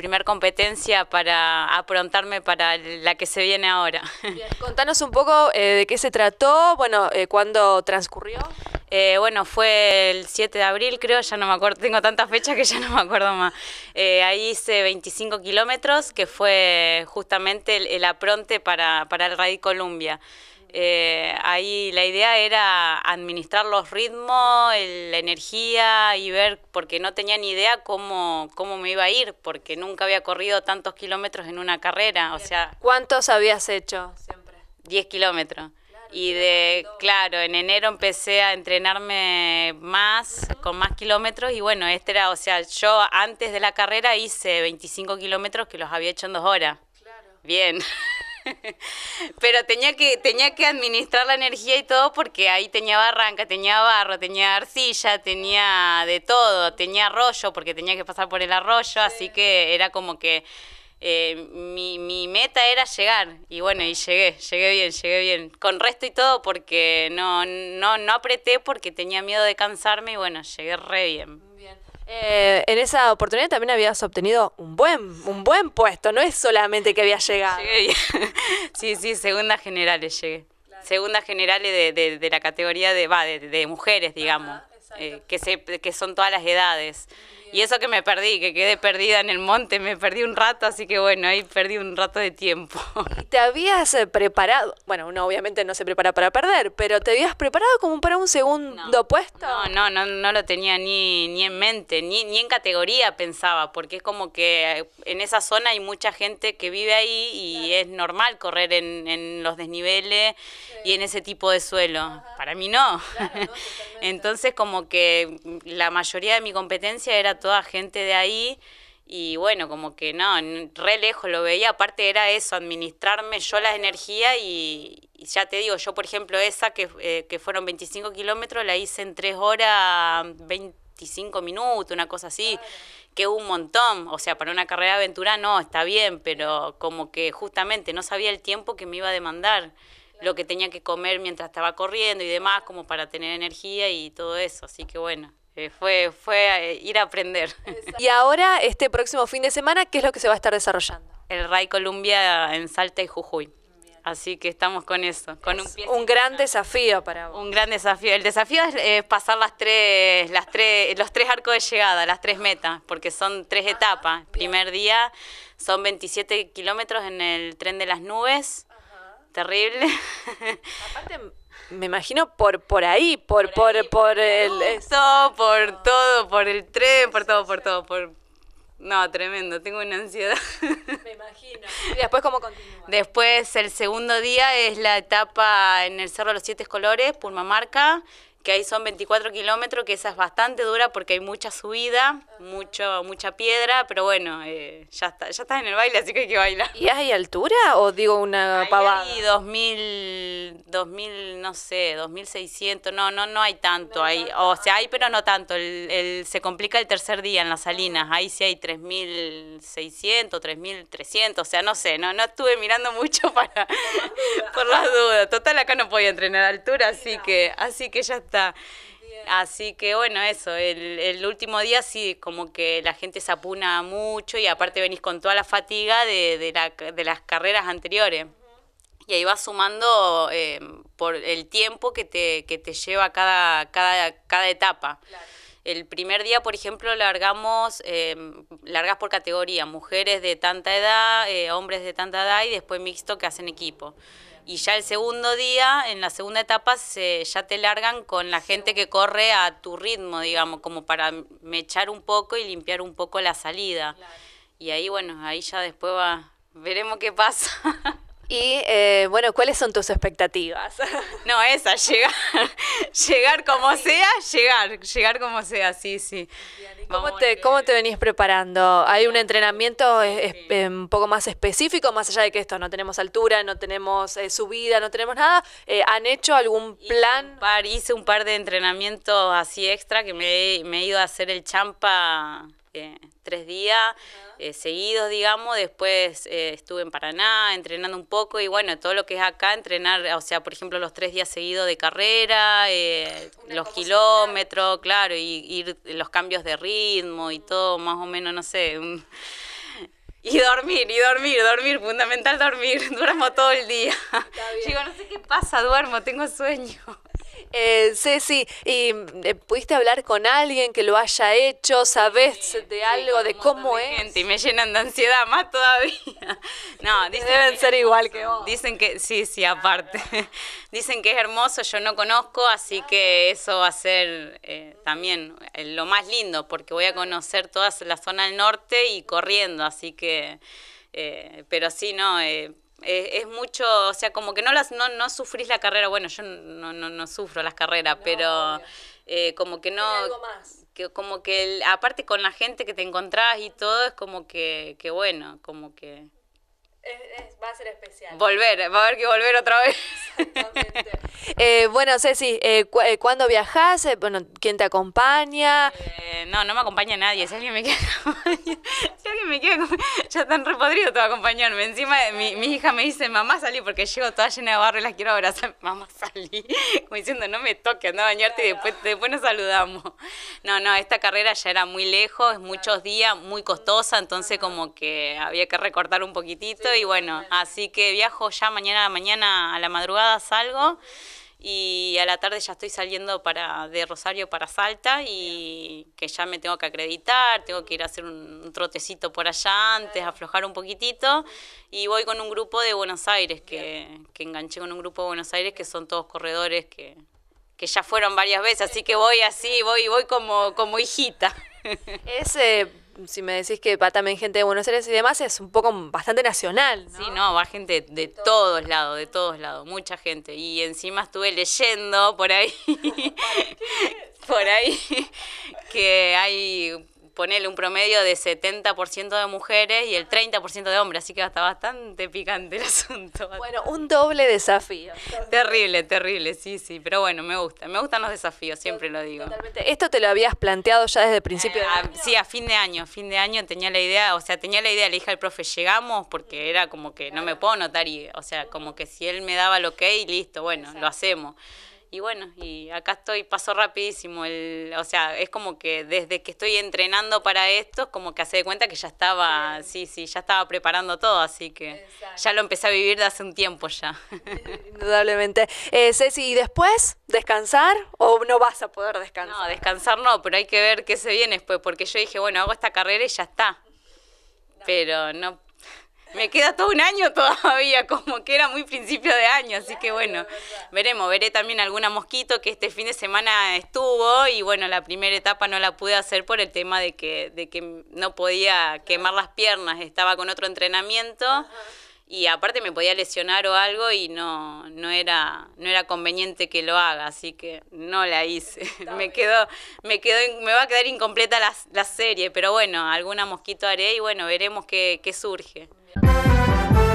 primer competencia para aprontarme para la que se viene ahora. contanos un poco eh, de qué se trató, bueno, eh, cuándo transcurrió. Eh, bueno, fue el 7 de abril, creo, ya no me acuerdo, tengo tantas fechas que ya no me acuerdo más. ahí hice 25 kilómetros, que fue justamente el, apronte para, para el Rally Columbia. Eh, ahí la idea era administrar los ritmos, la energía y ver, porque no tenía ni idea cómo, cómo me iba a ir, porque nunca había corrido tantos kilómetros en una carrera. O sea, ¿Cuántos habías hecho siempre? 10 kilómetros. y de, claro, en enero empecé a entrenarme más, con más kilómetros, y bueno, este era, o sea, yo antes de la carrera hice 25 kilómetros que los había hecho en dos horas. Claro. Bien. pero tenía que, tenía que administrar la energía y todo porque ahí tenía barranca, tenía barro, tenía arcilla, tenía de todo, tenía arroyo porque tenía que pasar por el arroyo, así que era como que eh, mi, meta era llegar y bueno, y llegué, llegué bien, llegué bien, con resto y todo porque no, no, no apreté porque tenía miedo de cansarme y bueno, llegué re bien. Eh, en esa oportunidad también habías obtenido un buen, un buen puesto, no es solamente que habías llegado. sí, sí, segunda generales llegué. Segunda generales de, de, la categoría de, va, de, mujeres, digamos, eh, que, se, que son todas las edades. Y eso que me perdí, que quedé perdida en el monte, me perdí un rato, así que bueno, ahí perdí un rato de tiempo. ¿Y te habías eh, preparado? Bueno, uno obviamente no se prepara para perder, pero ¿te habías preparado como para un segundo puesto? No, no, no, lo tenía ni, ni en mente, ni, ni en categoría pensaba, porque es como que eh, en esa zona hay mucha gente que vive ahí y es normal correr en, los desniveles y en ese tipo de suelo. Para mí no Entonces como que la mayoría de mi competencia era toda gente de ahí y bueno, como que no, re lejos lo veía, aparte era eso, administrarme yo las energía y, ya te digo, yo por ejemplo esa que, eh, que fueron 25 kilómetros la hice en 3 horas 25 minutos, una cosa así, que un montón, o sea, para una carrera de aventura no, está bien, pero como que justamente no sabía el tiempo que me iba a demandar lo que tenía que comer mientras estaba corriendo y demás, como para tener energía y todo eso, así que bueno. Eh, fue, fue eh, ir a aprender. Y ahora, este próximo fin de semana, ¿qué es lo que se va a estar desarrollando? El Ray Columbia en Salta y Jujuy. Así que estamos con eso. Con un, gran desafío para vos. Un gran desafío. El desafío es eh, pasar las tres, las tres, los tres arcos de llegada, las tres metas, porque son tres etapas. Primer día son 27 kilómetros en el tren de las nubes. Terrible. me imagino por por ahí, por por, por, el eso, por ah. todo, por el tren, por todo, por todo, por no, tremendo, tengo una ansiedad. Me imagino. ¿Y después cómo continúa? Después, el segundo día es la etapa en el Cerro de los Siete Colores, Pulmamarca que ahí son 24 kilómetros, que esa es bastante dura porque hay mucha subida, mucho, mucha piedra, pero bueno, eh, ya está, ya estás en el baile, así que hay que bailar. ¿Y hay altura o digo una pavada? Hay 2000, 2000, no sé, 2600, no, no, no hay tanto, hay, o sea, ah. hay pero no tanto, el, el, se complica el tercer día en las salinas, ahí sí hay 3600, 3300, o sea, no sé, no, no estuve mirando mucho para, por las dudas, total acá no podía entrenar altura, así que, así que ya está Así que bueno, eso, el, el, último día sí, como que la gente se apuna mucho y aparte venís con toda la fatiga de, las carreras anteriores. Y ahí vas sumando eh, por el tiempo que te, que te lleva cada, etapa. El primer día, por ejemplo, largamos, eh, largas por categoría, mujeres de tanta edad, eh, hombres de tanta edad y después mixto que hacen equipo. Y ya el segundo día, en la segunda etapa, se, ya te largan con la gente que corre a tu ritmo, digamos, como para mechar un poco y limpiar un poco la salida. Y ahí, bueno, ahí ya después va, veremos qué pasa. Y eh, bueno, ¿cuáles son tus expectativas? No, esa, llegar, llegar como sea, llegar, llegar como sea, sí, sí. ¿Cómo te, este, ¿Cómo te venís preparando? ¿Hay un entrenamiento eh, eh, un poco más específico, más allá de que esto, no tenemos altura, no tenemos subida, no tenemos nada? ¿Han hecho algún plan? Hice un, par, de entrenamientos así extra que me, me he ido a hacer el champa eh, tres días eh, seguidos, digamos. Después eh, estuve en Paraná entrenando un poco y bueno, todo lo que es acá, entrenar, o sea, por ejemplo, los tres días seguidos de carrera, los kilómetros, claro, y ir los cambios de ritmo y todo, más o menos, no sé. y dormir, y dormir, dormir, fundamental dormir. Duermo todo el día. Digo, no sé qué pasa, duermo, tengo sueño. Sí, eh, sí, ¿y, eh, ¿pudiste hablar con alguien que lo haya hecho? sabes de algo, de cómo es? Gente, y me llenan de ansiedad más todavía. No, dicen Deben ser igual que vos. Dicen que, sí, sí, aparte. dicen que es hermoso, yo no conozco, así que eso va a ser eh, también lo más lindo, porque voy a conocer toda la zona del norte y corriendo, así que... pero sí, no eh, es mucho, o sea, como que no, las, no, no sufrís la carrera, bueno, yo no, no, no sufro las carreras, pero eh, como que no... más. Que, como que, aparte con la gente que te encontrás y todo, es como que, que bueno, como que... va a ser especial. Volver, va a haber que volver otra vez. Eh, bueno, Ceci, eh, ¿cuándo viajás? bueno, ¿quién te acompaña? no, no me acompaña nadie. Si alguien me quiere me quedé ya tan repodrido todo acompañarme. Encima eh, mi, hija me dice, mamá salí, porque llego toda llena de barro y las quiero abrazar. Mamá salí, como diciendo, no me toque, anda a bañarte y después, después nos saludamos. No, no, esta carrera ya era muy lejos, muchos días, muy costosa, entonces como que había que recortar un poquitito y bueno, así que viajo ya mañana mañana a la madrugada salgo y a la tarde ya estoy saliendo para de Rosario para Salta y que ya me tengo que acreditar, tengo que ir a hacer un, trotecito por allá antes, aflojar un poquitito y voy con un grupo de Buenos Aires que, enganché con un grupo de Buenos Aires que son todos corredores que, ya fueron varias veces, así que voy así, voy voy como como hijita. Es si me decís que va también gente de Buenos Aires y demás, es un poco bastante nacional. ¿no? Sí, no, va gente de todos lados, de todos lados, mucha gente. Y encima estuve leyendo por ahí, por ahí, que hay ponele un promedio de 70% de mujeres y el 30% de hombres, así que está bastante picante el asunto. Bueno, un doble desafío. Terrible, terrible, sí, sí, pero bueno, me gusta, me gustan los desafíos, siempre lo digo. ¿Esto te lo habías planteado ya desde el principio? Ah, sí, a fin de año, fin de año tenía la idea, o sea, tenía la idea, le dije al profe, llegamos, porque era como que no me puedo notar y, o sea, como que si él me daba lo que y listo, bueno, lo hacemos y bueno, y acá estoy, pasó rapidísimo, el, o sea, es como que desde que estoy entrenando para esto, como que hace de cuenta que ya estaba, sí, sí, ya estaba preparando todo, así que ya lo empecé a vivir de hace un tiempo ya. Indudablemente. Eh, Ceci, ¿y después descansar o no vas a poder descansar? No, descansar no, pero hay que ver qué se viene después, porque yo dije, bueno, hago esta carrera y ya está. Pero no me queda todo un año todavía, como que era muy principio de año, así que bueno, veremos, veré también alguna mosquito que este fin de semana estuvo y bueno, la primera etapa no la pude hacer por el tema de que, de que no podía quemar las piernas, estaba con otro entrenamiento. y aparte me podía lesionar o algo y no, no, era, no era conveniente que lo haga, así que no la hice. me quedó, me quedó, me va a quedar incompleta la, la serie, pero bueno, alguna mosquito haré y bueno, veremos qué, qué surge. Thank you.